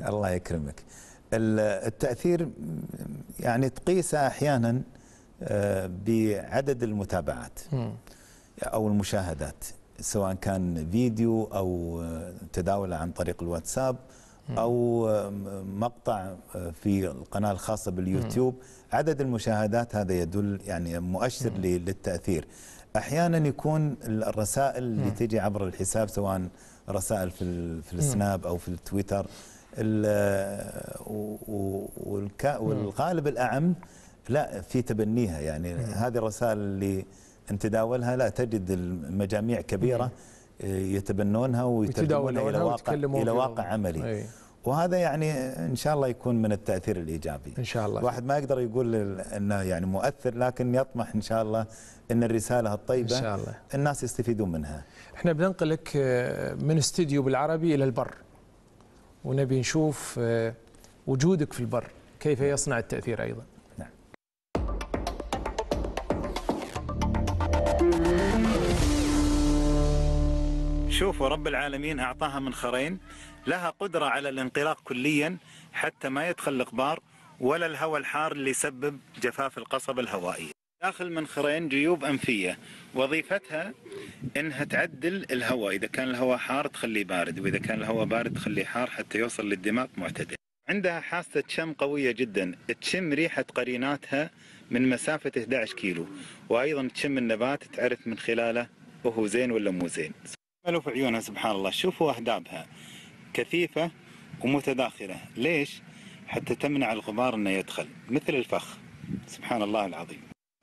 *laughs* الله يكرمك التأثير يعني تقيسه أحياناً آه، بعدد المتابعات أو المشاهدات سواء كان فيديو أو آه، تداوله عن طريق الواتساب أو آه، مقطع في القناة الخاصة باليوتيوب عدد المشاهدات هذا يدل يعني مؤشر للتأثير احيانا يكون الرسائل اللي تجي عبر الحساب سواء رسائل في في السناب او في التويتر والغالب الاعم لا في تبنيها يعني هذه الرسائل اللي نتداولها لا تجد المجاميع كبيره إيه، يتبنونها ويتداولونها الى واقع الى واقع عملي أي. وهذا يعني ان شاء الله يكون من التاثير الايجابي ان شاء الله الواحد ما يقدر يقول انه يعني مؤثر لكن يطمح ان شاء الله ان الرساله الطيبه ان شاء الله الناس يستفيدون منها احنا بننقلك آه، من استديو بالعربي الى البر ونبي نشوف آه، وجودك في البر كيف يصنع التاثير ايضا شوفوا رب العالمين أعطاها منخرين لها قدرة على الانطلاق كليا حتى ما يدخل الغبار ولا الهواء الحار اللي يسبب جفاف القصبة الهوائية داخل منخرين جيوب أنفية وظيفتها أنها تعدل الهواء إذا كان الهواء حار تخليه بارد وإذا كان الهواء بارد تخليه حار حتى يوصل للدماغ معتدل عندها حاسة شم قوية جدا تشم ريحة قريناتها من مسافة 11 كيلو وأيضا تشم النبات تعرف من خلاله وهو زين ولا مو زين ملوا في عيونها سبحان الله شوفوا أهدابها كثيفة ومتداخلة ليش؟ حتى تمنع الغبار أنه يدخل مثل الفخ سبحان الله العظيم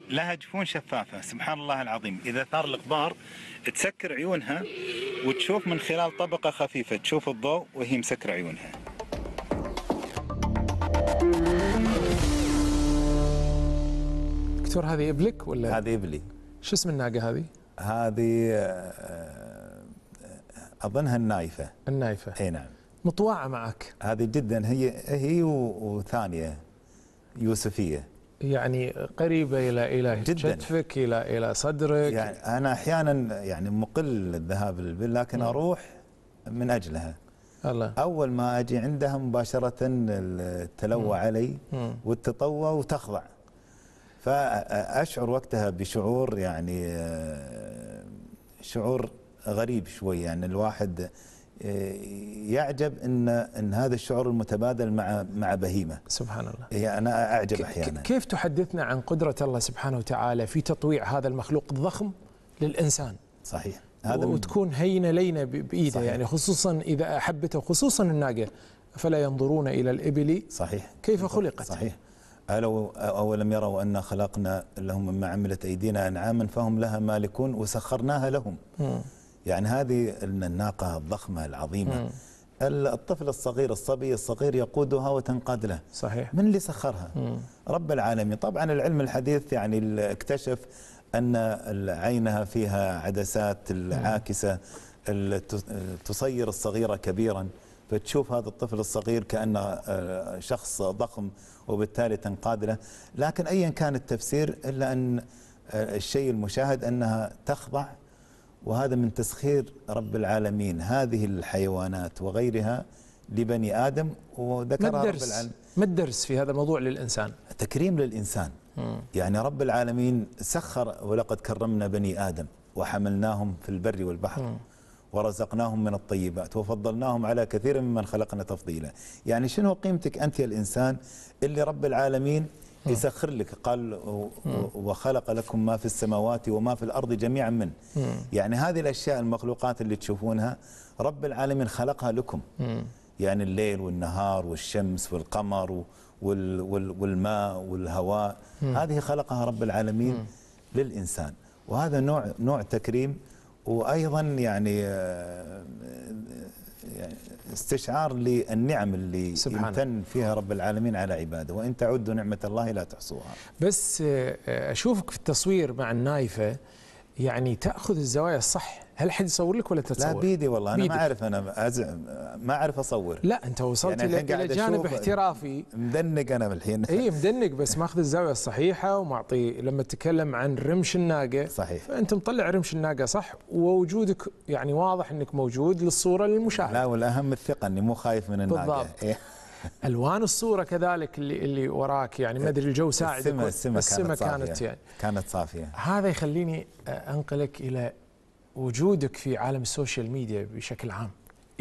لها جفون شفافة سبحان الله العظيم إذا ثار الغبار تسكر عيونها وتشوف من خلال طبقة خفيفة تشوف الضوء وهي مسكرة عيونها دكتور هذه إبلك ولا؟ هذه إبلي شو اسم الناقة هذه؟ هذه آه، اظنها النايفه النايفه اي نعم مطوعه معك هذه جدا هي هي وثانيه يوسفيه يعني قريبه الى الى كتفك الى الى صدرك يعني انا احيانا يعني مقل الذهاب للبل لكن مم. نعم. اروح من اجلها الله. اول ما اجي عندها مباشره التلوى علي والتطوى وتخضع فاشعر وقتها بشعور يعني آه، شعور غريب شوي يعني الواحد آه، يعجب ان ان هذا الشعور المتبادل مع مع بهيمه سبحان الله هي انا اعجب احيانا كيف تحدثنا عن قدره الله سبحانه وتعالى في تطويع هذا المخلوق الضخم للانسان صحيح هذا وتكون هينه لينه بايده صحيح. يعني خصوصا اذا احبته خصوصا الناقه فلا ينظرون الى الابل صحيح كيف خلقت صحيح ألو أولم يروا أن خلقنا لهم مما عملت أيدينا أنعاما فهم لها مالكون وسخرناها لهم يعني هذه الناقة الضخمة العظيمة مم. الطفل الصغير الصبي الصغير يقودها وتنقاد له صحيح من اللي سخرها مم. رب العالمين طبعا العلم الحديث يعني اكتشف أن عينها فيها عدسات العاكسة تصير الصغيرة كبيرا فتشوف هذا الطفل الصغير كأنه آه، شخص ضخم وبالتالي تنقاد له لكن أيا كان التفسير إلا أن آه، الشيء المشاهد أنها تخضع وهذا من تسخير رب العالمين هذه الحيوانات وغيرها لبني ادم وذكر ما الدرس رب ما الدرس في هذا الموضوع للانسان؟ تكريم للانسان مم. يعني رب العالمين سخر ولقد كرمنا بني ادم وحملناهم في البر والبحر مم. ورزقناهم من الطيبات وفضلناهم على كثير ممن خلقنا تفضيلا يعني شنو قيمتك أنت يا الإنسان اللي رب العالمين يسخر آه. لك قال وخلق لكم ما في السماوات وما في الأرض جميعا من يعني هذه الأشياء المخلوقات اللي تشوفونها رب العالمين خلقها لكم يعني الليل والنهار والشمس والقمر والماء والهواء هذه خلقها رب العالمين للإنسان وهذا نوع نوع تكريم وأيضا يعني آه، استشعار للنعم اللي يمتن فيها رب العالمين على عباده وإن تعدوا نعمة الله لا تحصوها بس آه، آه، أشوفك في التصوير مع النايفة يعني تاخذ الزوايا الصح هل حد يصور لك ولا تتصور لا بيدي والله انا بيدي. ما اعرف انا ما اعرف اصور لا انت وصلت يعني الى جانب احترافي مدنق انا الحين اي *laughs* مدنق بس ماخذ الزاويه الصحيحه ومعطي لما تتكلم عن رمش الناقه صحيح فانت مطلع رمش الناقه صح ووجودك يعني واضح انك موجود للصوره للمشاهد لا والاهم الثقه اني مو خايف من الناقه بالضبط *laughs* الوان الصوره كذلك اللي اللي وراك يعني ما ادري الجو ساعد السما كانت, السمة كانت, كانت صافية يعني كانت صافيه هذا يخليني آه، انقلك الى وجودك في عالم السوشيال ميديا بشكل عام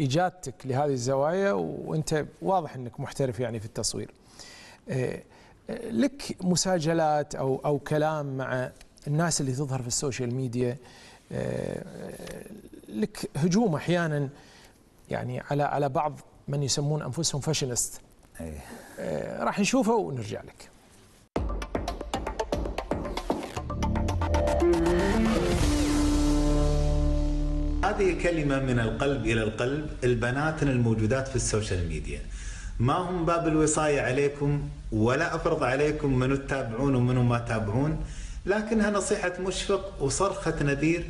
اجادتك لهذه الزوايا وانت واضح انك محترف يعني في التصوير آه، آه، لك مساجلات او او كلام مع الناس اللي تظهر في السوشيال ميديا لك هجوم احيانا يعني على على بعض من يسمون انفسهم فاشينست إيه. آه، راح نشوفه ونرجع لك هذه كلمة من القلب إلى القلب البنات الموجودات في السوشيال ميديا ما هم باب الوصاية عليكم ولا أفرض عليكم من تتابعون ومن ما تتابعون لكنها نصيحة مشفق وصرخة نذير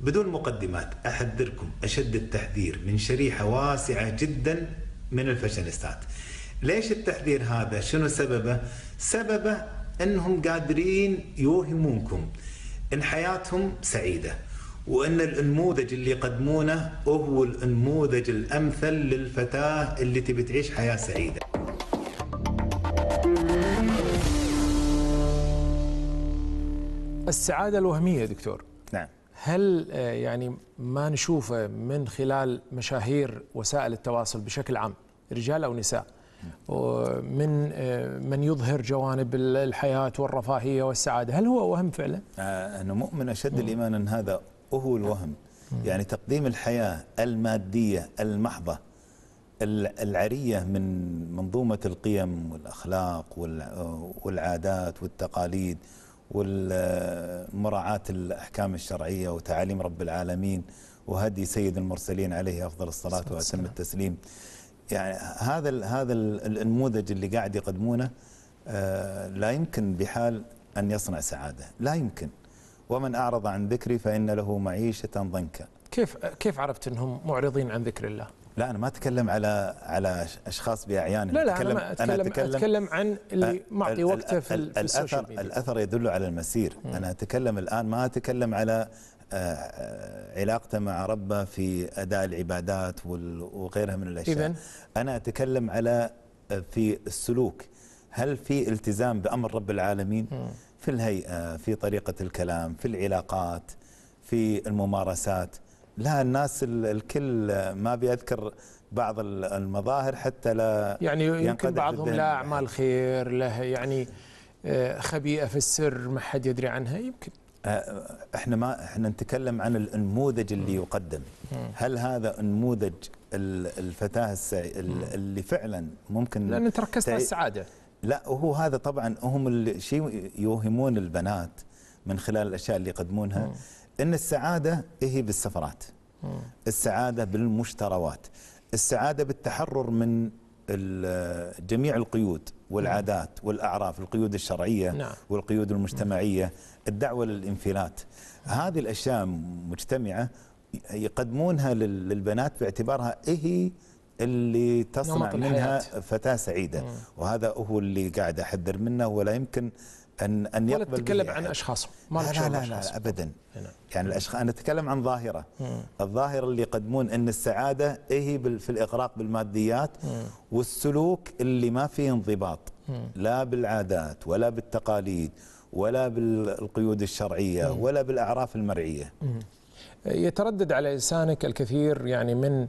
بدون مقدمات أحذركم أشد التحذير من شريحة واسعة جدا من الفاشينيستات ليش التحذير هذا شنو سببه سببه أنهم قادرين يوهمونكم أن حياتهم سعيدة وأن النموذج اللي يقدمونه هو النموذج الأمثل للفتاة اللي تبي تعيش حياة سعيدة السعادة الوهمية دكتور نعم هل آه، يعني ما نشوفه من خلال مشاهير وسائل التواصل بشكل عام رجال أو نساء من آه، من يظهر جوانب الحياة والرفاهية والسعادة هل هو وهم فعلا؟ آه، أنا مؤمن أشد الإيمان أن هذا هو الوهم يعني تقديم الحياة المادية المحضة العرية من منظومة القيم والأخلاق والعادات والتقاليد والمراعاة الأحكام الشرعية وتعاليم رب العالمين وهدي سيد المرسلين عليه أفضل الصلاة وأتم التسليم يعني هذا هذا النموذج اللي قاعد يقدمونه آه، لا يمكن بحال أن يصنع سعادة لا يمكن ومن أعرض عن ذكري فإن له معيشة ضنكا كيف كيف عرفت أنهم معرضين عن ذكر الله؟ لا انا ما اتكلم على على اشخاص باعيان لا لا أتكلم انا أتكلم, أنا أتكلم, أتكلم عن اللي معطي وقته في, الاثر في السوشيال ميديا الاثر يدل على المسير انا اتكلم الان ما اتكلم على آه، آه، علاقته مع ربه في اداء العبادات وغيرها من الاشياء إذن انا اتكلم على آه، في السلوك هل في التزام بامر رب العالمين في الهيئه في طريقه الكلام في العلاقات في الممارسات لا الناس الكل ما بيذكر بعض المظاهر حتى لا يعني يمكن بعضهم لا اعمال خير له يعني آه، خبيئه في السر ما حد يدري عنها يمكن آه، احنا ما احنا نتكلم عن النموذج اللي يقدم هل هذا النموذج الفتاه السعي اللي فعلا ممكن لان نتركز على السعاده لا وهو هذا طبعا هم الشيء يوهمون البنات من خلال الاشياء اللي يقدمونها ان السعاده هي بالسفرات السعاده بالمشتروات السعاده بالتحرر من جميع القيود والعادات والاعراف القيود الشرعيه نعم. والقيود المجتمعيه الدعوه للانفلات هذه الاشياء مجتمعه يقدمونها للبنات باعتبارها هي اللي تصنع منها فتاة سعيدة وهذا هو اللي قاعد أحذر منه ولا يمكن ان ان يقبل ولا تتكلم عن اشخاصهم ما لا لا, لا, لا ابدا يعني الاشخاص انا اتكلم عن ظاهره مم. الظاهره اللي يقدمون ان السعاده هي في الاغراق بالماديات مم. والسلوك اللي ما فيه انضباط لا بالعادات ولا بالتقاليد ولا بالقيود الشرعيه مم. ولا بالاعراف المرعيه مم. يتردد على لسانك الكثير يعني من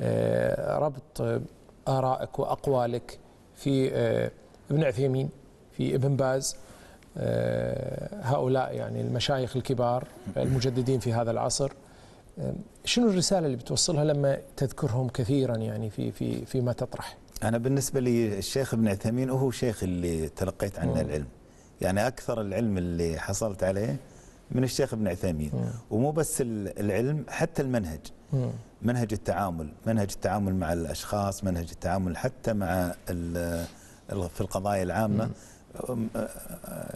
آه، ربط ارائك واقوالك في آه، ابن عثيمين في ابن باز آه، هؤلاء يعني المشايخ الكبار المجددين في هذا العصر آه، شنو الرساله اللي بتوصلها لما تذكرهم كثيرا يعني في في فيما تطرح؟ انا بالنسبه لي الشيخ ابن عثيمين هو شيخ اللي تلقيت عنه العلم يعني اكثر العلم اللي حصلت عليه من الشيخ ابن عثيمين ومو بس العلم حتى المنهج مم. منهج التعامل منهج التعامل مع الاشخاص منهج التعامل حتى مع في القضايا العامه مم.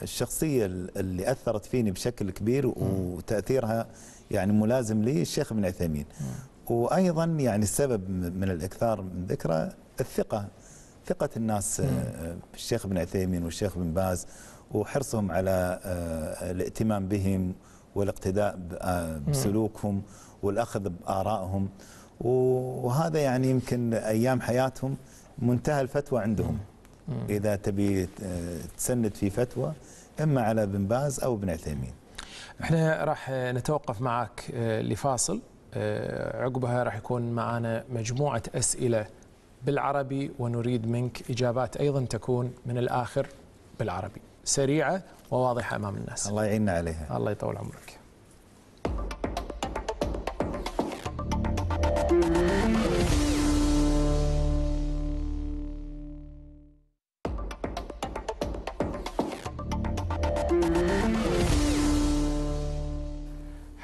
الشخصيه اللي اثرت فيني بشكل كبير وتاثيرها يعني ملازم لي الشيخ ابن عثيمين وايضا يعني السبب من الاكثار من ذكره الثقه ثقه الناس بالشيخ آه، ابن عثيمين والشيخ ابن باز وحرصهم على آه، الائتمام بهم والاقتداء آه، بسلوكهم والاخذ بارائهم وهذا يعني يمكن ايام حياتهم منتهى الفتوى عندهم اذا تبي آه، تسند في فتوى اما على بن باز او ابن عثيمين احنا راح نتوقف معك آه، لفاصل آه، عقبها راح يكون معنا مجموعه اسئله بالعربي ونريد منك اجابات ايضا تكون من الاخر بالعربي سريعه وواضحه امام الناس الله يعيننا عليها الله يطول عمرك Thank you.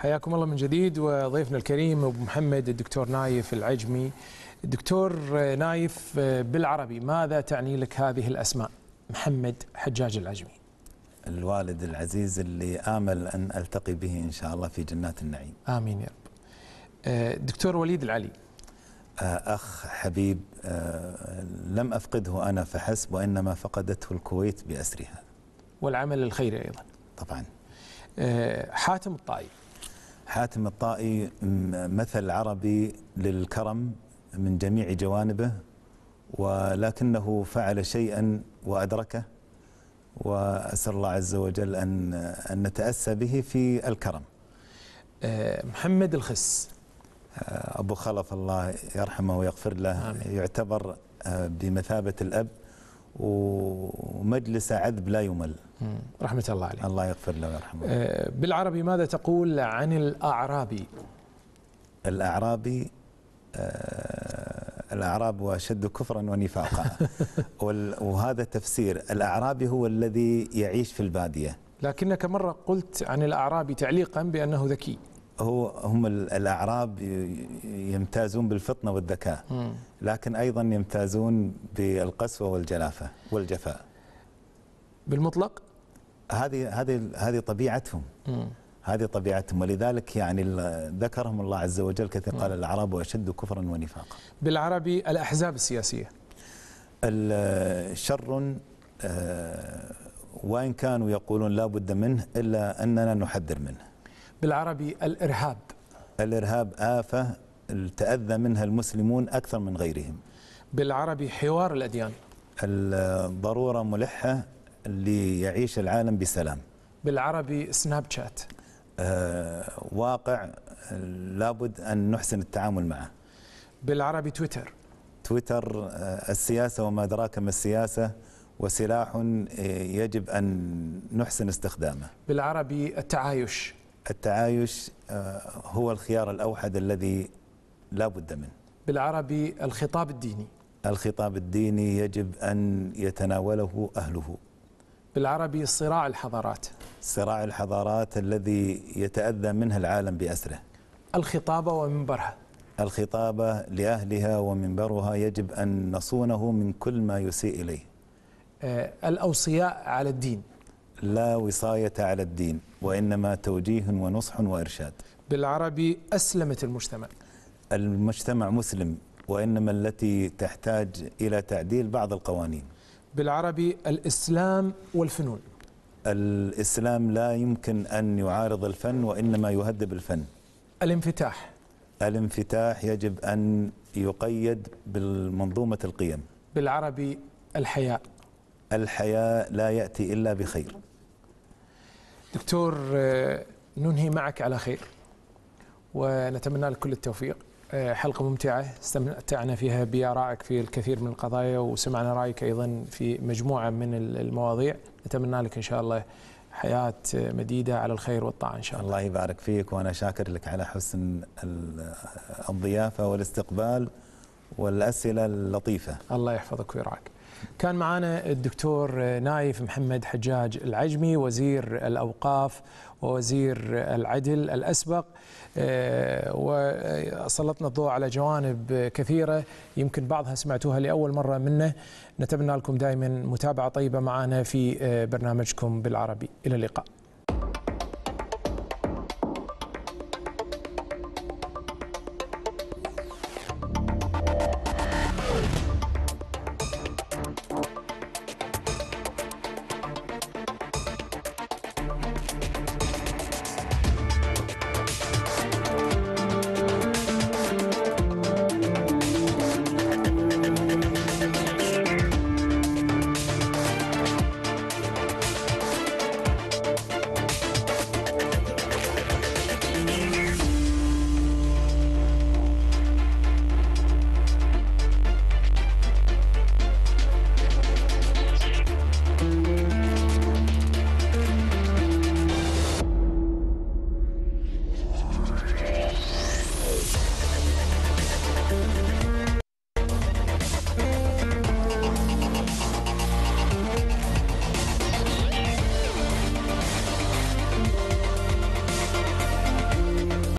حياكم الله من جديد وضيفنا الكريم ابو محمد الدكتور نايف العجمي دكتور نايف بالعربي ماذا تعني لك هذه الاسماء محمد حجاج العجمي الوالد العزيز اللي امل ان التقي به ان شاء الله في جنات النعيم امين يا رب آه، دكتور وليد العلي آه، اخ حبيب آه، لم افقده انا فحسب وانما فقدته الكويت باسرها والعمل الخيري ايضا طبعا حاتم الطائي حاتم الطائي مثل عربي للكرم من جميع جوانبه ولكنه فعل شيئا وأدركه وأسأل الله عز وجل أن, أن نتأسى به في الكرم آه، محمد الخس آه، أبو خلف الله يرحمه ويغفر له آمين. يعتبر آه، بمثابة الأب ومجلس عذب لا يمل رحمة الله عليه الله يغفر له ويرحمه آه، بالعربي ماذا تقول عن الأعرابي الأعرابي آه، الأعراب وأشد كفرا ونفاقا *laughs* وهذا تفسير الأعرابي هو الذي يعيش في البادية لكنك مرة قلت عن الأعرابي تعليقا بأنه ذكي هو هم الاعراب يمتازون بالفطنه والذكاء لكن ايضا يمتازون بالقسوه والجلافه والجفاء بالمطلق هذه هذه هذه طبيعتهم هذه طبيعتهم ولذلك يعني ذكرهم الله عز وجل كثير قال الاعراب واشد كفرا ونفاقا بالعربي الاحزاب السياسيه شر آه، وان كانوا يقولون لا بد منه الا اننا نحذر منه بالعربي الإرهاب الإرهاب آفة تأذى منها المسلمون أكثر من غيرهم بالعربي حوار الأديان الضرورة ملحة ليعيش العالم بسلام بالعربي سناب شات آه واقع لابد أن نحسن التعامل معه بالعربي تويتر تويتر آه، السياسة وما أدراك ما السياسة وسلاح آه، يجب أن نحسن استخدامه بالعربي التعايش التعايش آه، هو الخيار الأوحد الذي لا بد منه بالعربي الخطاب الديني الخطاب الديني يجب أن يتناوله أهله بالعربي صراع الحضارات صراع الحضارات الذي يتأذى منه العالم بأسره الخطابة ومنبرها الخطابة لأهلها ومنبرها يجب أن نصونه من كل ما يسيء إليه آه، الأوصياء على الدين لا وصاية على الدين وإنما توجيه ونصح وإرشاد بالعربي أسلمت المجتمع المجتمع مسلم وإنما التي تحتاج إلى تعديل بعض القوانين بالعربي الإسلام والفنون الإسلام لا يمكن أن يعارض الفن وإنما يهذب الفن الانفتاح الانفتاح يجب أن يقيد بالمنظومة القيم بالعربي الحياء الحياة لا يأتي إلا بخير دكتور آه، ننهي معك على خير ونتمنى لك كل التوفيق آه، حلقة ممتعة استمتعنا فيها بآرائك في الكثير من القضايا وسمعنا رأيك أيضا في مجموعة من المواضيع نتمنى لك إن شاء الله حياة آه، مديدة على الخير والطاعة إن شاء الله الله يبارك فيك وأنا شاكر لك على حسن الضيافة والاستقبال والأسئلة اللطيفة الله يحفظك ويرعاك كان معنا الدكتور نايف محمد حجاج العجمي وزير الأوقاف ووزير العدل الأسبق آه، وسلطنا الضوء على جوانب كثيرة يمكن بعضها سمعتوها لأول مرة منه نتمنى لكم دائما متابعة طيبة معنا في آه، برنامجكم بالعربي إلى اللقاء